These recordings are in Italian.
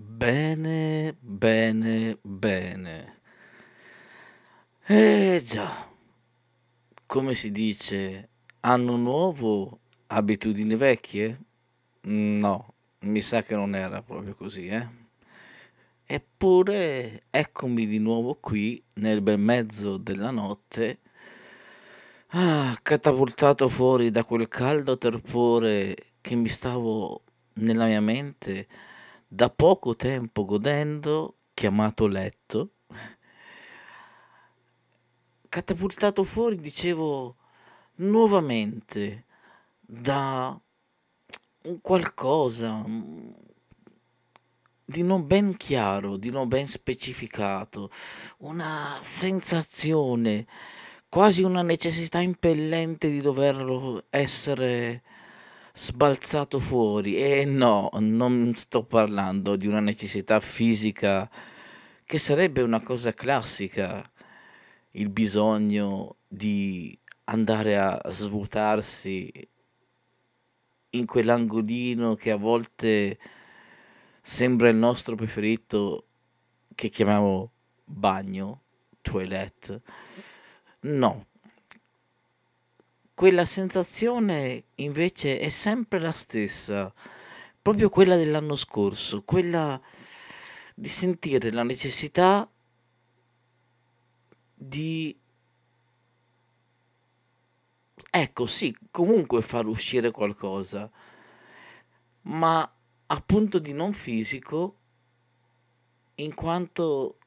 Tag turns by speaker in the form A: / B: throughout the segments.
A: Bene, bene, bene. Eh già, come si dice, anno nuovo, abitudini vecchie? No, mi sa che non era proprio così, eh. Eppure eccomi di nuovo qui nel bel mezzo della notte, ah, catapultato fuori da quel caldo terpore che mi stavo nella mia mente da poco tempo godendo, chiamato letto, catapultato fuori, dicevo, nuovamente da un qualcosa mm, di non ben chiaro, di non ben specificato, una sensazione, quasi una necessità impellente di doverlo essere sbalzato fuori e no, non sto parlando di una necessità fisica che sarebbe una cosa classica, il bisogno di andare a svuotarsi in quell'angolino che a volte sembra il nostro preferito che chiamiamo bagno, toilette. No, quella sensazione invece è sempre la stessa, proprio quella dell'anno scorso, quella di sentire la necessità di ecco sì comunque far uscire qualcosa ma appunto di non fisico in quanto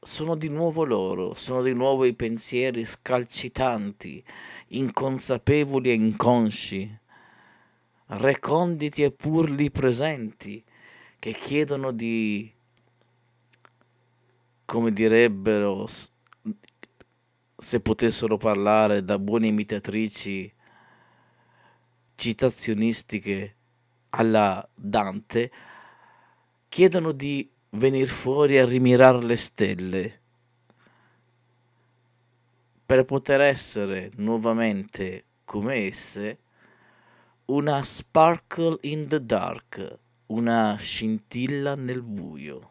A: sono di nuovo loro, sono di nuovo i pensieri scalcitanti, inconsapevoli e inconsci, reconditi e pur lì presenti, che chiedono di, come direbbero, se potessero parlare da buone imitatrici citazionistiche alla Dante, chiedono di venir fuori a rimirare le stelle per poter essere nuovamente come esse una sparkle in the dark, una scintilla nel buio.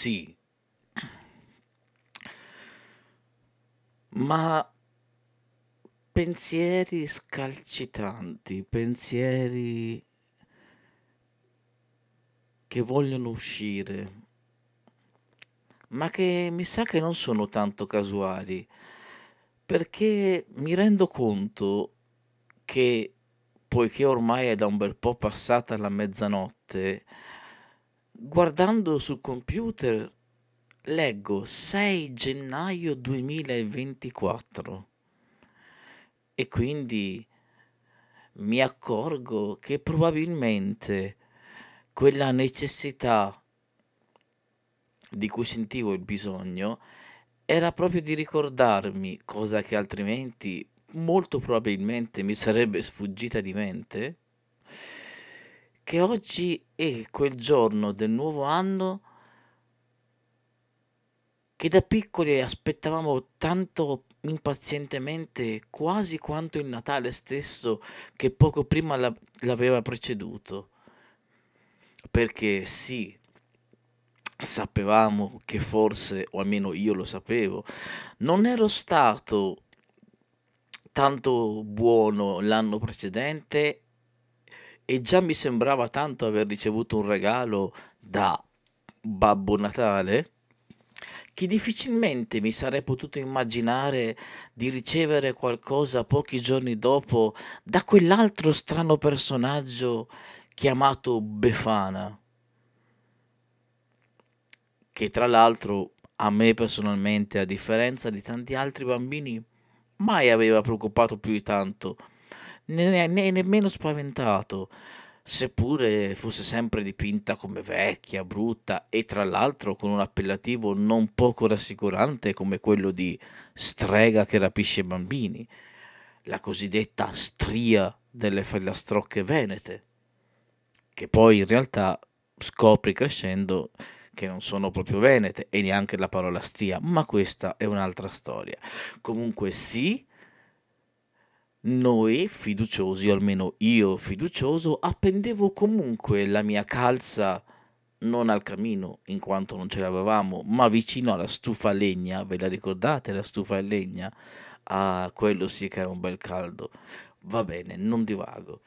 A: sì. Ma pensieri scalcitanti, pensieri che vogliono uscire, ma che mi sa che non sono tanto casuali, perché mi rendo conto che, poiché ormai è da un bel po' passata la mezzanotte, guardando sul computer leggo 6 gennaio 2024 e quindi mi accorgo che probabilmente quella necessità di cui sentivo il bisogno era proprio di ricordarmi cosa che altrimenti molto probabilmente mi sarebbe sfuggita di mente che oggi è quel giorno del nuovo anno che da piccoli aspettavamo tanto impazientemente quasi quanto il Natale stesso che poco prima l'aveva preceduto. Perché sì, sapevamo che forse, o almeno io lo sapevo, non ero stato tanto buono l'anno precedente e già mi sembrava tanto aver ricevuto un regalo da Babbo Natale che difficilmente mi sarei potuto immaginare di ricevere qualcosa pochi giorni dopo da quell'altro strano personaggio chiamato Befana, che tra l'altro a me personalmente, a differenza di tanti altri bambini, mai aveva preoccupato più di tanto né, né nemmeno spaventato, seppure fosse sempre dipinta come vecchia, brutta e tra l'altro con un appellativo non poco rassicurante come quello di strega che rapisce bambini, la cosiddetta stria delle filastrocche venete, che poi in realtà scopri crescendo che non sono proprio venete e neanche la parola stria, ma questa è un'altra storia. Comunque sì, noi, fiduciosi, o almeno io fiducioso, appendevo comunque la mia calza non al camino, in quanto non ce l'avevamo, ma vicino alla stufa a legna, ve la ricordate la stufa a legna? Ah, quello sì che era un bel caldo. Va bene, non divago.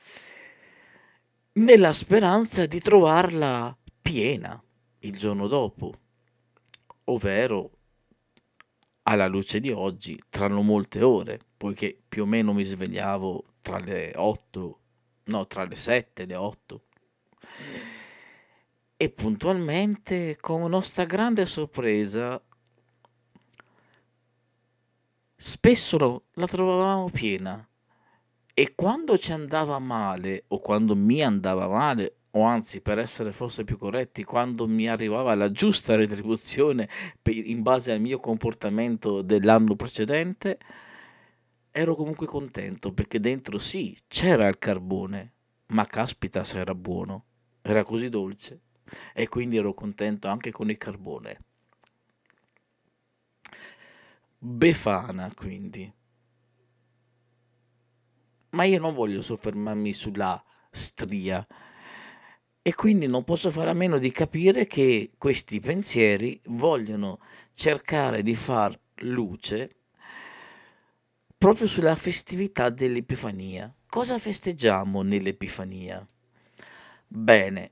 A: Nella speranza di trovarla piena il giorno dopo, ovvero alla luce di oggi tra non molte ore, poiché più o meno mi svegliavo tra le 8, no, tra le 7 e le 8. E puntualmente, con nostra grande sorpresa, spesso la trovavamo piena. E quando ci andava male, o quando mi andava male, o anzi per essere forse più corretti, quando mi arrivava la giusta retribuzione in base al mio comportamento dell'anno precedente, ero comunque contento perché dentro sì c'era il carbone, ma caspita se era buono, era così dolce e quindi ero contento anche con il carbone. Befana quindi. Ma io non voglio soffermarmi sulla stria, e quindi non posso fare a meno di capire che questi pensieri vogliono cercare di far luce proprio sulla festività dell'Epifania. Cosa festeggiamo nell'Epifania? Bene,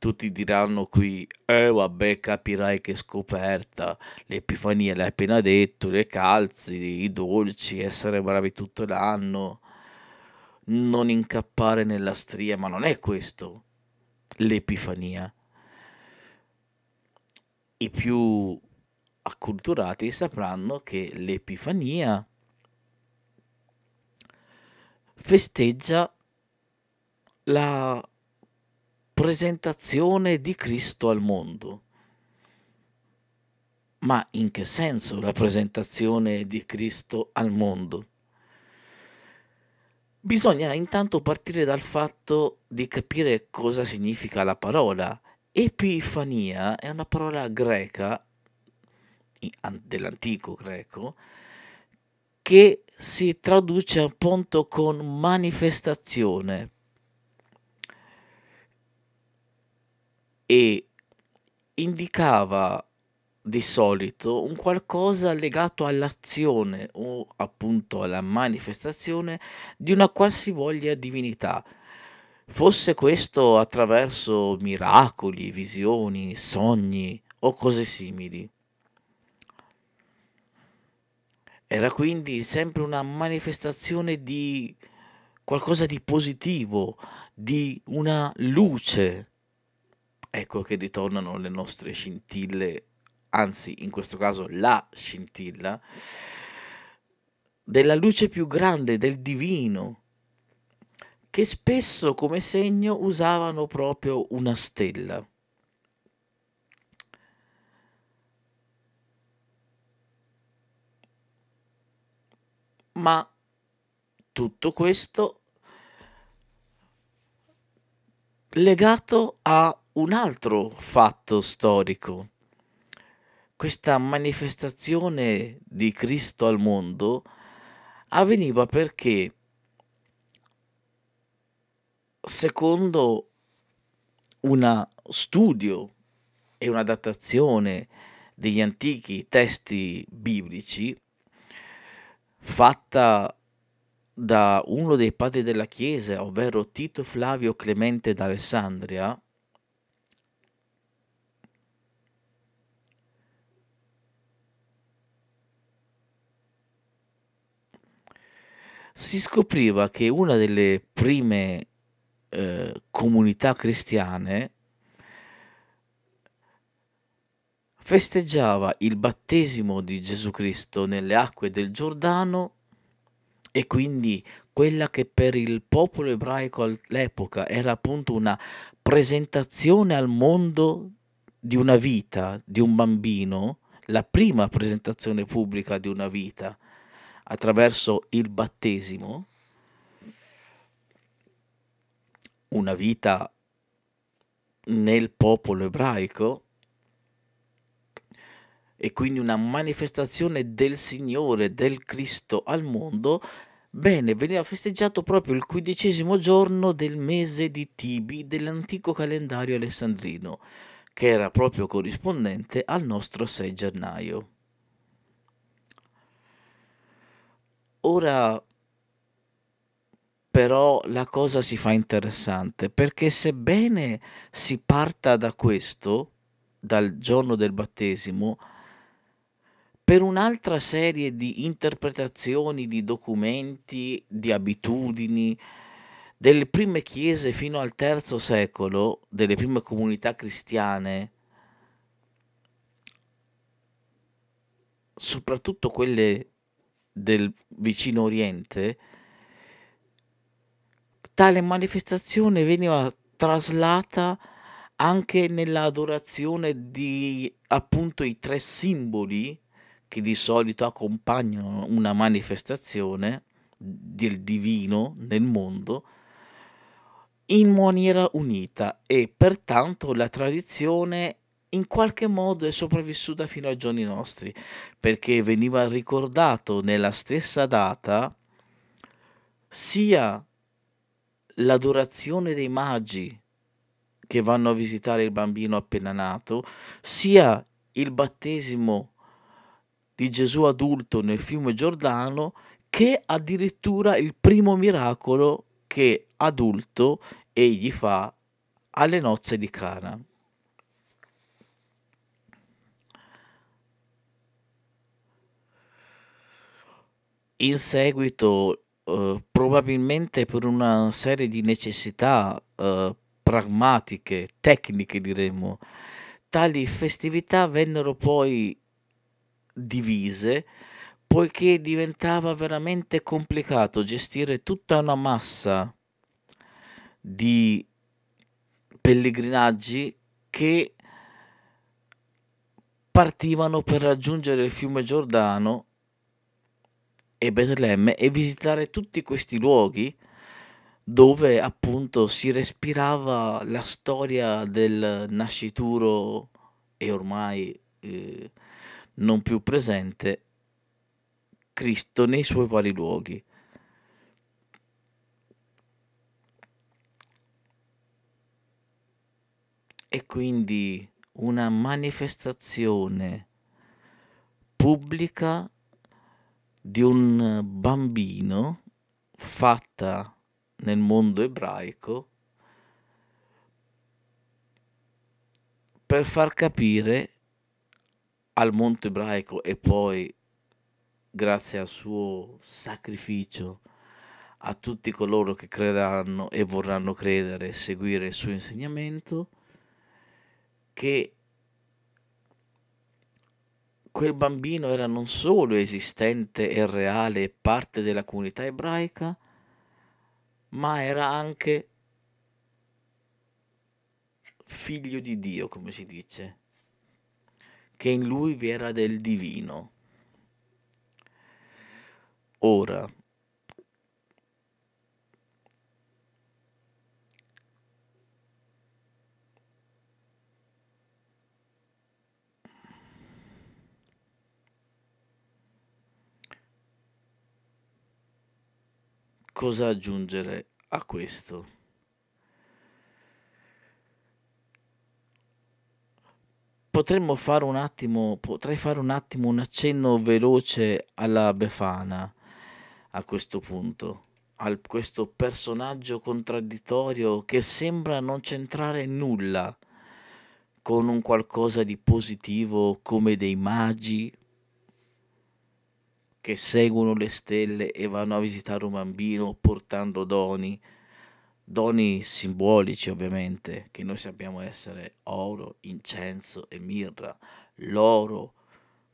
A: tutti diranno qui, eh vabbè capirai che scoperta, l'Epifania l'hai appena detto, le calzi, i dolci, essere bravi tutto l'anno, non incappare nella stria, ma non è questo l'Epifania. I più acculturati sapranno che l'Epifania festeggia la presentazione di Cristo al mondo. Ma in che senso la presentazione di Cristo al mondo? Bisogna intanto partire dal fatto di capire cosa significa la parola. Epifania è una parola greca, dell'antico greco, che si traduce appunto con manifestazione. E indicava di solito un qualcosa legato all'azione o appunto alla manifestazione di una qualsivoglia divinità. Fosse questo attraverso miracoli, visioni, sogni o cose simili. Era quindi sempre una manifestazione di qualcosa di positivo, di una luce. Ecco che ritornano le nostre scintille anzi in questo caso la scintilla, della luce più grande, del divino, che spesso come segno usavano proprio una stella. Ma tutto questo legato a un altro fatto storico questa manifestazione di Cristo al mondo avveniva perché, secondo uno studio e una datazione degli antichi testi biblici, fatta da uno dei padri della Chiesa, ovvero Tito Flavio Clemente d'Alessandria, si scopriva che una delle prime eh, comunità cristiane festeggiava il battesimo di Gesù Cristo nelle acque del Giordano e quindi quella che per il popolo ebraico all'epoca era appunto una presentazione al mondo di una vita, di un bambino, la prima presentazione pubblica di una vita attraverso il battesimo una vita nel popolo ebraico e quindi una manifestazione del Signore, del Cristo al mondo, bene, veniva festeggiato proprio il quindicesimo giorno del mese di Tibi dell'antico calendario alessandrino, che era proprio corrispondente al nostro 6 gennaio. Ora però la cosa si fa interessante perché sebbene si parta da questo, dal giorno del battesimo, per un'altra serie di interpretazioni, di documenti, di abitudini, delle prime chiese fino al terzo secolo, delle prime comunità cristiane, soprattutto quelle del vicino Oriente, tale manifestazione veniva traslata anche nell'adorazione di appunto i tre simboli che di solito accompagnano una manifestazione del divino nel mondo in maniera unita e pertanto la tradizione in qualche modo è sopravvissuta fino ai giorni nostri, perché veniva ricordato nella stessa data sia l'adorazione dei magi che vanno a visitare il bambino appena nato, sia il battesimo di Gesù adulto nel fiume Giordano, che addirittura il primo miracolo che adulto egli fa alle nozze di Cana. In seguito, uhm, probabilmente per una serie di necessità, uhm, pragmatiche, tecniche diremmo, tali festività vennero poi divise, poiché diventava veramente complicato gestire tutta una massa di pellegrinaggi che partivano per raggiungere il fiume Giordano e Betlemme e visitare tutti questi luoghi dove appunto si respirava la storia del nascituro e ormai eh, non più presente Cristo nei suoi vari luoghi. E quindi una manifestazione pubblica di un bambino fatta nel mondo ebraico per far capire al mondo ebraico e poi grazie al suo sacrificio a tutti coloro che crederanno e vorranno credere e seguire il suo insegnamento che quel bambino era non solo esistente e reale parte della comunità ebraica, ma era anche figlio di Dio, come si dice, che in lui vi era del divino. Ora, cosa aggiungere a questo. Potremmo fare un attimo, potrei fare un attimo un accenno veloce alla Befana a questo punto, a questo personaggio contraddittorio che sembra non centrare nulla con un qualcosa di positivo come dei magi che seguono le stelle e vanno a visitare un bambino portando doni, doni simbolici ovviamente, che noi sappiamo essere oro, incenso e mirra, l'oro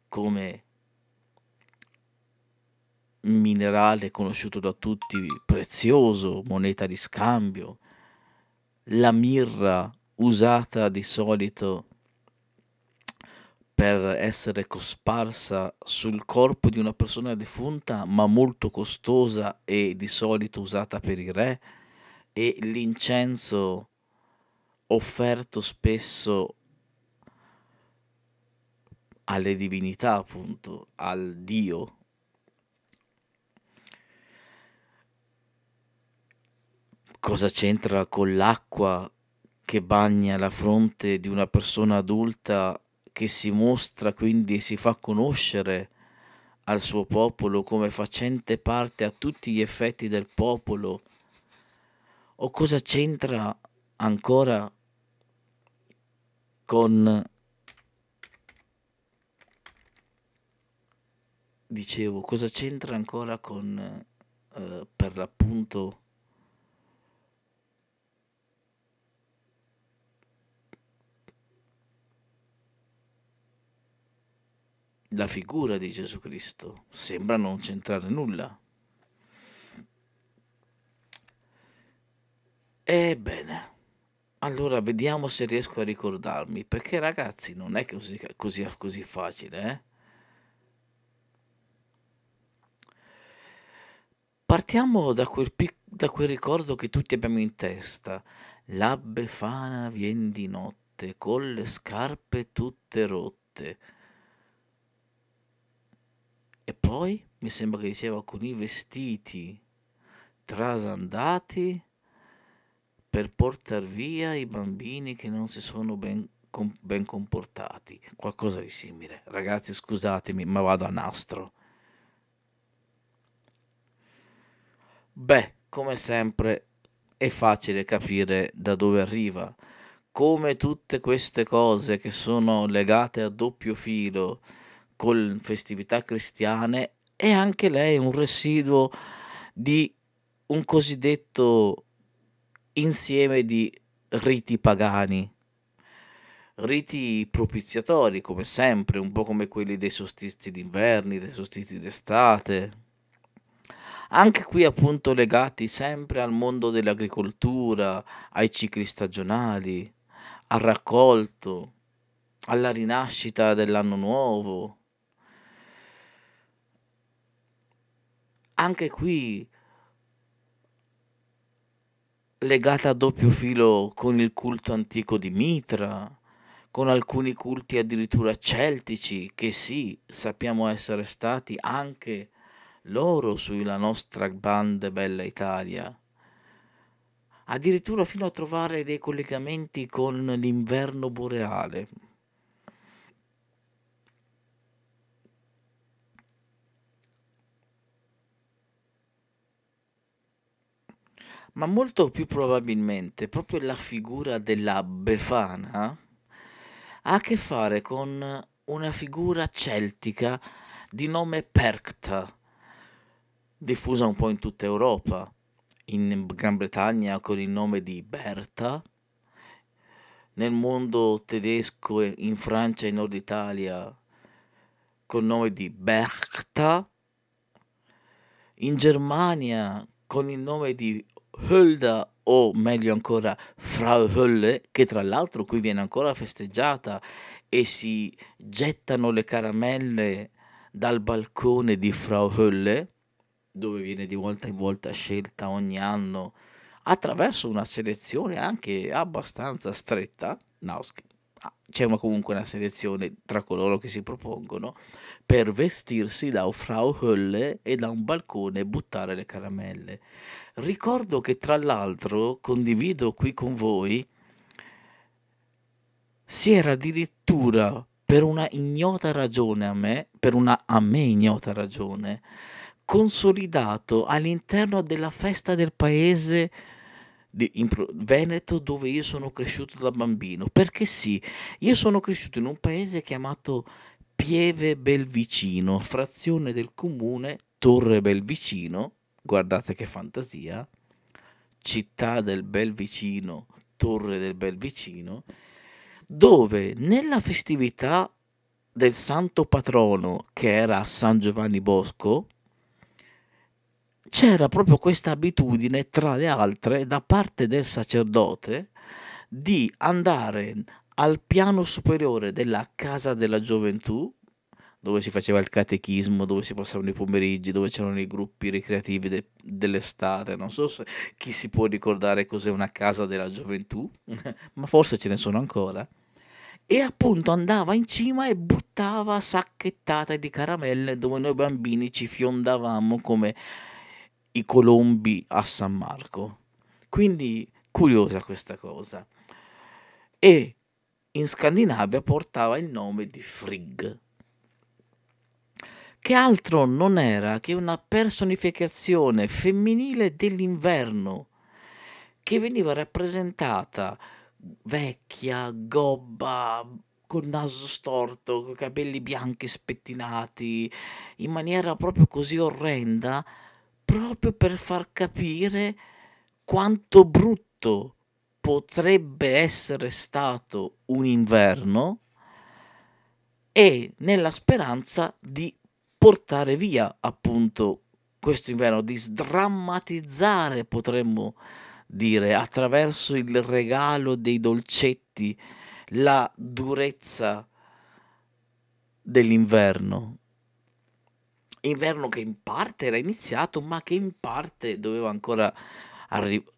A: come minerale conosciuto da tutti, prezioso, moneta di scambio, la mirra usata di solito per essere cosparsa sul corpo di una persona defunta, ma molto costosa e di solito usata per i re, e l'incenso offerto spesso alle divinità, appunto, al Dio. Cosa c'entra con l'acqua che bagna la fronte di una persona adulta che si mostra quindi e si fa conoscere al suo popolo come facente parte a tutti gli effetti del popolo? O cosa c'entra ancora con, dicevo, cosa c'entra ancora con, eh, per l'appunto, la figura di Gesù Cristo sembra non c'entrare nulla. Ebbene, allora vediamo se riesco a ricordarmi, perché ragazzi non è così, così, così facile. Eh? Partiamo da quel, da quel ricordo che tutti abbiamo in testa. La befana vien di notte, con le scarpe tutte rotte e poi mi sembra che diceva con i vestiti trasandati per portare via i bambini che non si sono ben, com, ben comportati. Qualcosa di simile. Ragazzi, scusatemi, ma vado a nastro. Beh, come sempre è facile capire da dove arriva. Come tutte queste cose che sono legate a doppio filo, con festività cristiane è anche lei un residuo di un cosiddetto insieme di riti pagani, riti propiziatori come sempre, un po' come quelli dei solstizi d'inverno, dei solstizi d'estate, anche qui appunto legati sempre al mondo dell'agricoltura, ai cicli stagionali, al raccolto, alla rinascita dell'anno nuovo, anche qui legata a doppio filo con il culto antico di Mitra, con alcuni culti addirittura celtici che sì, sappiamo essere stati anche loro sulla nostra grande bella Italia. Addirittura fino a trovare dei collegamenti con l'inverno boreale. ma molto più probabilmente proprio la figura della Befana ha a che fare con una figura celtica di nome Percta, diffusa un po' in tutta Europa, in Gran Bretagna con il nome di Berta, nel mondo tedesco e in Francia e in Nord Italia con il nome di Berta, in Germania con il nome di Hulda o meglio ancora Frau Hölle, che tra l'altro qui viene ancora festeggiata e si gettano le caramelle dal balcone di Frau Hölle, dove viene di volta in volta scelta ogni anno attraverso una selezione anche abbastanza stretta. Nauskin c'è comunque una selezione tra coloro che si propongono per vestirsi da un Frau Hölle e da un balcone buttare le caramelle. Ricordo che tra l'altro condivido qui con voi si era addirittura per una ignota ragione a me, per una a me ignota ragione, consolidato all'interno della festa del paese in Veneto dove io sono cresciuto da bambino, perché sì, io sono cresciuto in un paese chiamato Pieve Belvicino, frazione del comune Torre Belvicino, guardate che fantasia, città del Belvicino, Torre del Belvicino, dove nella festività del santo patrono che era San Giovanni Bosco, c'era proprio questa abitudine, tra le altre, da parte del sacerdote di andare al piano superiore della casa della gioventù, dove si faceva il catechismo, dove si passavano i pomeriggi, dove c'erano i gruppi ricreativi de- dell'estate. Non so se chi si può ricordare cos'è una casa della gioventù, ma forse ce ne sono ancora e appunto andava in cima e buttava sacchettate di caramelle dove noi bambini ci fiondavamo come i colombi a San Marco. Quindi curiosa questa cosa. E in Scandinavia portava il nome di Frigg, che altro non era che una personificazione femminile dell'inverno, che veniva rappresentata vecchia, gobba, col naso storto, con i capelli bianchi spettinati, in maniera proprio così orrenda proprio per far capire quanto brutto potrebbe essere stato un inverno e nella speranza di portare via appunto questo inverno, di sdrammatizzare potremmo dire attraverso il regalo dei dolcetti la durezza dell'inverno inverno che in parte era iniziato, ma che in parte doveva ancora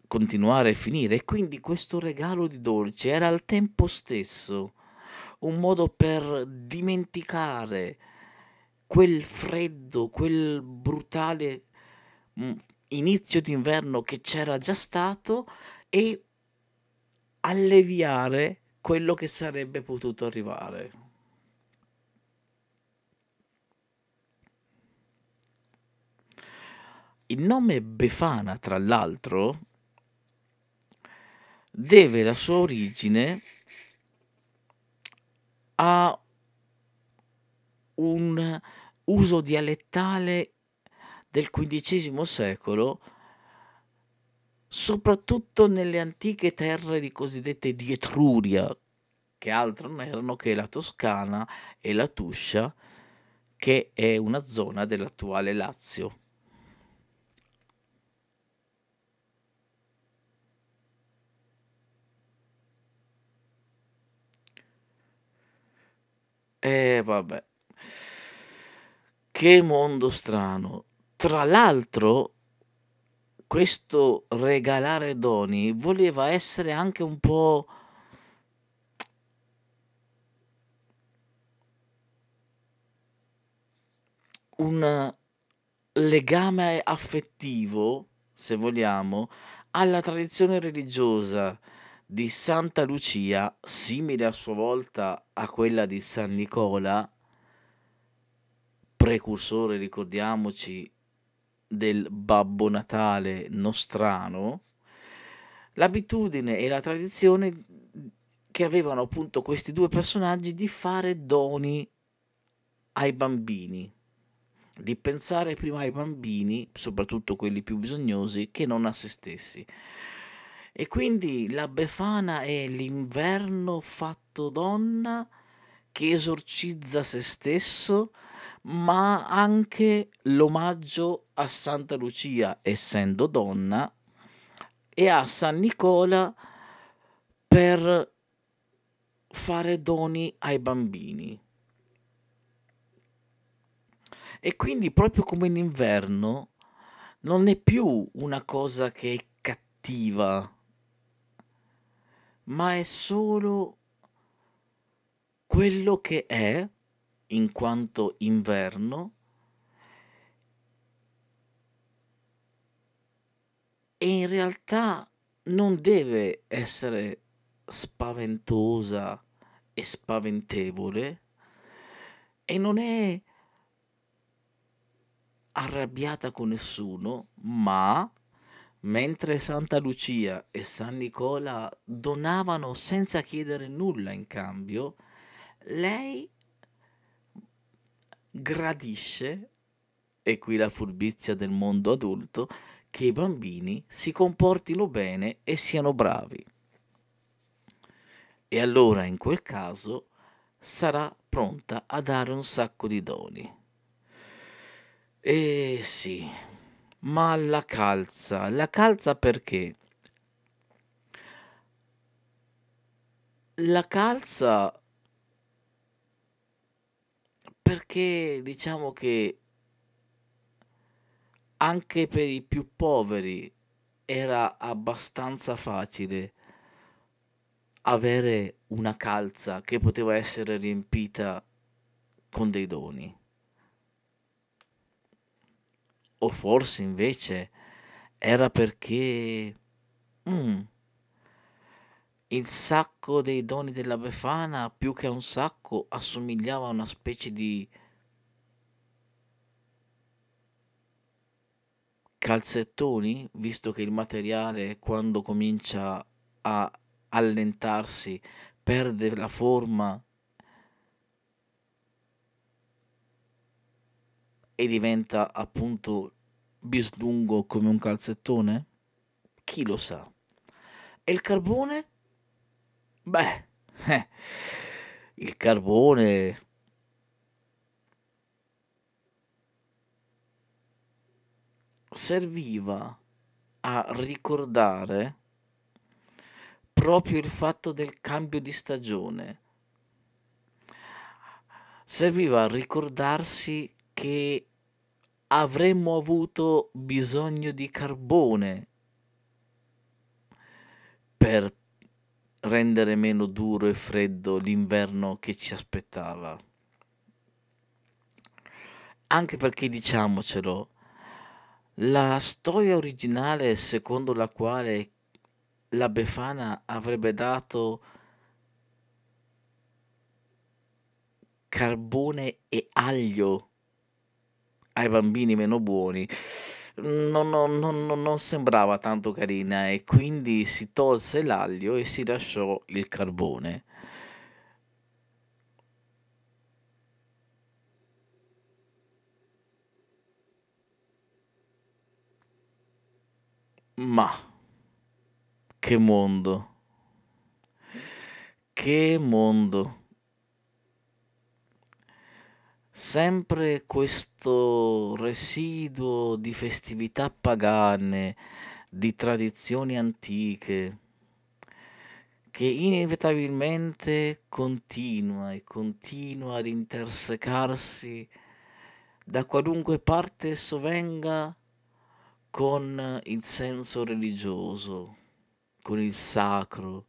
A: continuare e finire. E quindi questo regalo di dolci era al tempo stesso un modo per dimenticare quel freddo, quel brutale mm, inizio d'inverno che c'era già stato e alleviare quello che sarebbe potuto arrivare. Il nome Befana, tra l'altro, deve la sua origine a un uso dialettale del XV secolo, soprattutto nelle antiche terre di cosiddette di Etruria, che altro non erano che la Toscana e la Tuscia, che è una zona dell'attuale Lazio. eh, vabbè. Che mondo strano. Tra l'altro, questo regalare doni voleva essere anche un po'... un legame affettivo, se vogliamo, alla tradizione religiosa di Santa Lucia, simile a sua volta a quella di San Nicola, precursore, ricordiamoci, del Babbo Natale nostrano, l'abitudine e la tradizione che avevano appunto questi due personaggi di fare doni ai bambini, di pensare prima ai bambini, soprattutto quelli più bisognosi, che non a se stessi. E quindi la Befana è l'inverno fatto donna che esorcizza se stesso, ma anche l'omaggio a Santa Lucia, essendo donna, e a San Nicola per fare doni ai bambini. E quindi proprio come in inverno non è più una cosa che è cattiva, ma è solo quello che è in quanto inverno e in realtà non deve essere spaventosa e spaventevole e non è arrabbiata con nessuno, ma Mentre Santa Lucia e San Nicola donavano senza chiedere nulla in cambio, lei gradisce, e qui la furbizia del mondo adulto, che i bambini si comportino bene e siano bravi. E allora in quel caso sarà pronta a dare un sacco di doni. E sì, ma la calza. La calza perché? La calza perché diciamo che anche per i più poveri era abbastanza facile avere una calza che poteva essere riempita con dei doni. O forse invece era perché... Mm, il sacco dei doni della Befana, più che a un sacco, assomigliava a una specie di... calzettoni, visto che il materiale quando comincia a allentarsi perde la forma e diventa appunto bislungo come un calzettone? Chi lo sa? E il carbone? Beh, eh, il carbone... serviva a ricordare proprio il fatto del cambio di stagione. Serviva a ricordarsi che avremmo avuto bisogno di carbone per rendere meno duro e freddo l'inverno che ci aspettava. Anche perché diciamocelo, la storia originale secondo la quale la Befana avrebbe dato carbone e aglio ai bambini meno buoni non, non, non, non, sembrava tanto carina e quindi si tolse l'aglio e si lasciò il carbone. Ma che mondo, che mondo sempre questo residuo di festività pagane, di tradizioni antiche, che inevitabilmente continua e continua ad intersecarsi da qualunque parte esso venga con il senso religioso, con il sacro.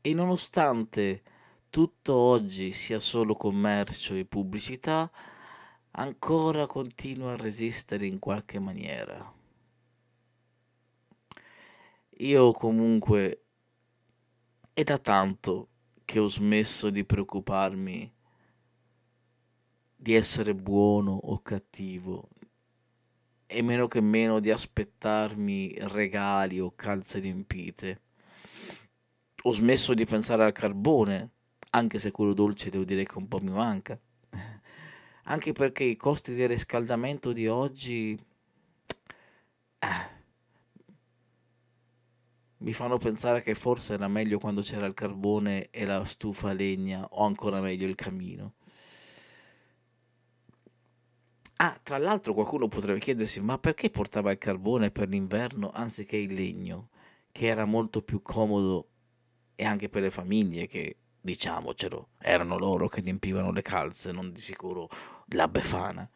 A: E nonostante tutto oggi sia solo commercio e pubblicità, ancora continua a resistere in qualche maniera. Io comunque è da tanto che ho smesso di preoccuparmi di essere buono o cattivo e meno che meno di aspettarmi regali o calze riempite. Ho smesso di pensare al carbone anche se quello dolce devo dire che un po' mi manca. Anche perché i costi del riscaldamento di oggi eh, mi fanno pensare che forse era meglio quando c'era il carbone e la stufa a legna o ancora meglio il camino. Ah, tra l'altro qualcuno potrebbe chiedersi, ma perché portava il carbone per l'inverno anziché il legno, che era molto più comodo e anche per le famiglie che diciamocelo, erano loro che riempivano le calze, non di sicuro la Befana.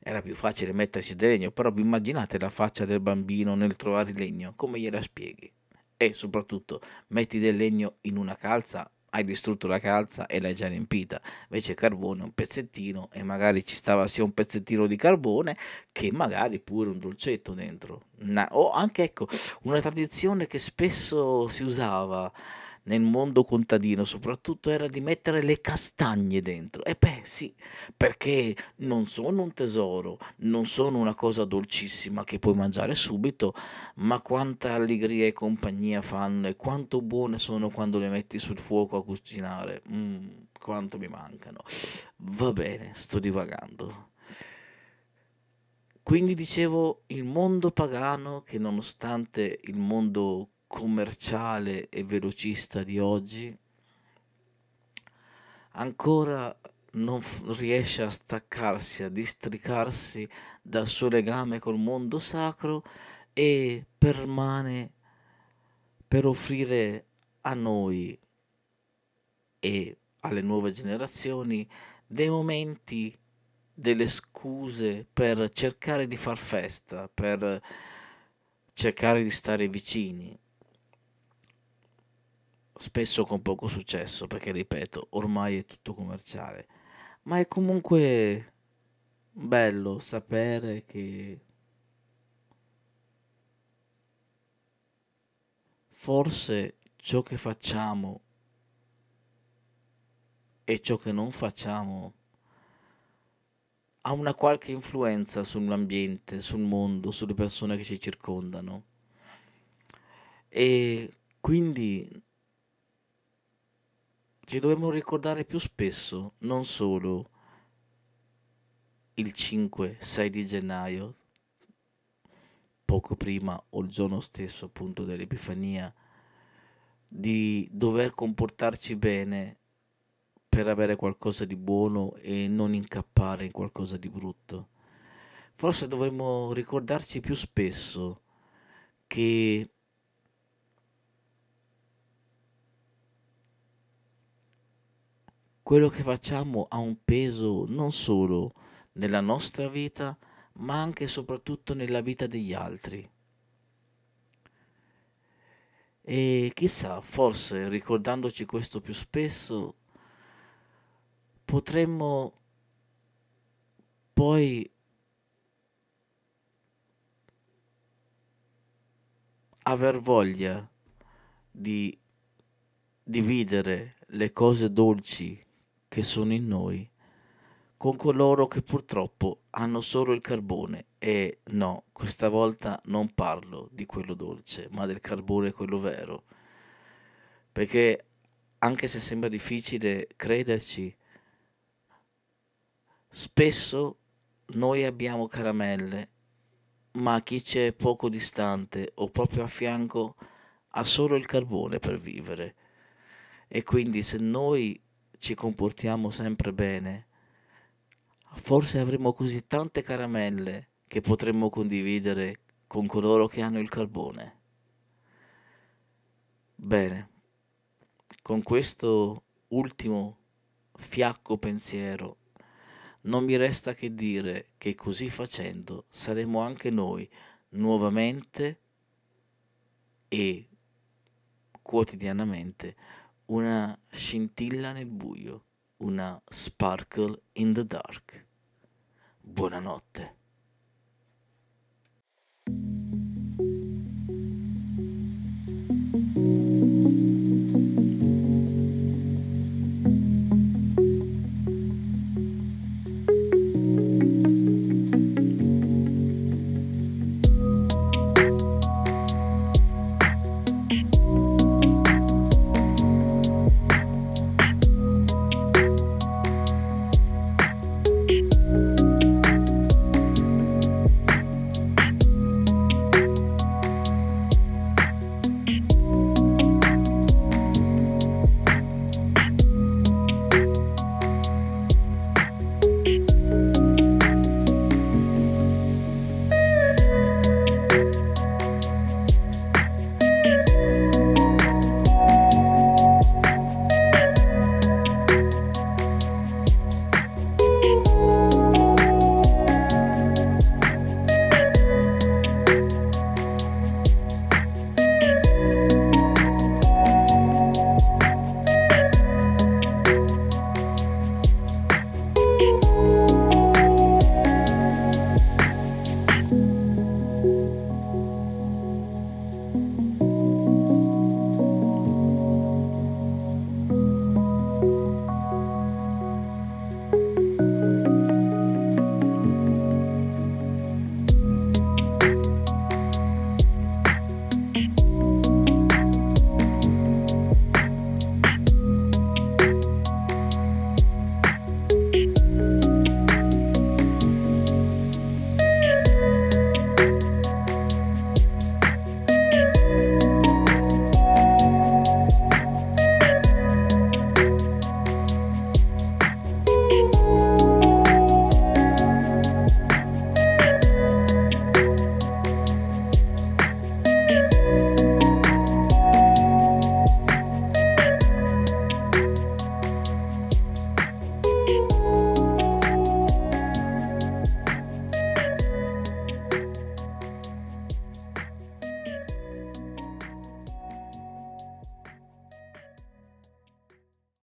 A: Era più facile mettersi del legno, però vi immaginate la faccia del bambino nel trovare il legno, come gliela spieghi? E soprattutto, metti del legno in una calza, hai distrutto la calza e l'hai già riempita. Invece il carbone un pezzettino e magari ci stava sia un pezzettino di carbone che magari pure un dolcetto dentro. o anche ecco, una tradizione che spesso si usava nel mondo contadino soprattutto era di mettere le castagne dentro. E beh sì, perché non sono un tesoro, non sono una cosa dolcissima che puoi mangiare subito, ma quanta allegria e compagnia fanno e quanto buone sono quando le metti sul fuoco a cucinare. Mm, quanto mi mancano. Va bene, sto divagando. Quindi dicevo il mondo pagano che nonostante il mondo commerciale e velocista di oggi ancora non riesce a staccarsi, a districarsi dal suo legame col mondo sacro e permane per offrire a noi e alle nuove generazioni dei momenti, delle scuse per cercare di far festa, per cercare di stare vicini spesso con poco successo, perché ripeto, ormai è tutto commerciale, ma è comunque bello sapere che forse ciò che facciamo e ciò che non facciamo ha una qualche influenza sull'ambiente, sul mondo, sulle persone che ci circondano. E quindi ci dovremmo ricordare più spesso, non solo il 5-6 di gennaio, poco prima o il giorno stesso appunto dell'Epifania, di dover comportarci bene per avere qualcosa di buono e non incappare in qualcosa di brutto. Forse dovremmo ricordarci più spesso che quello che facciamo ha un peso non solo nella nostra vita, ma anche e soprattutto nella vita degli altri. E chissà, forse ricordandoci questo più spesso, potremmo poi aver voglia di dividere le cose dolci che sono in noi con coloro che purtroppo hanno solo il carbone e no, questa volta non parlo di quello dolce, ma del carbone quello vero. Perché anche se sembra difficile crederci, spesso noi abbiamo caramelle, ma chi c'è poco distante o proprio a fianco ha solo il carbone per vivere. E quindi se noi ci comportiamo sempre bene, forse avremo così tante caramelle che potremmo condividere con coloro che hanno il carbone. Bene, con questo ultimo fiacco pensiero non mi resta che dire che così facendo saremo anche noi nuovamente e quotidianamente una scintilla nel buio, una sparkle in the dark. Buonanotte.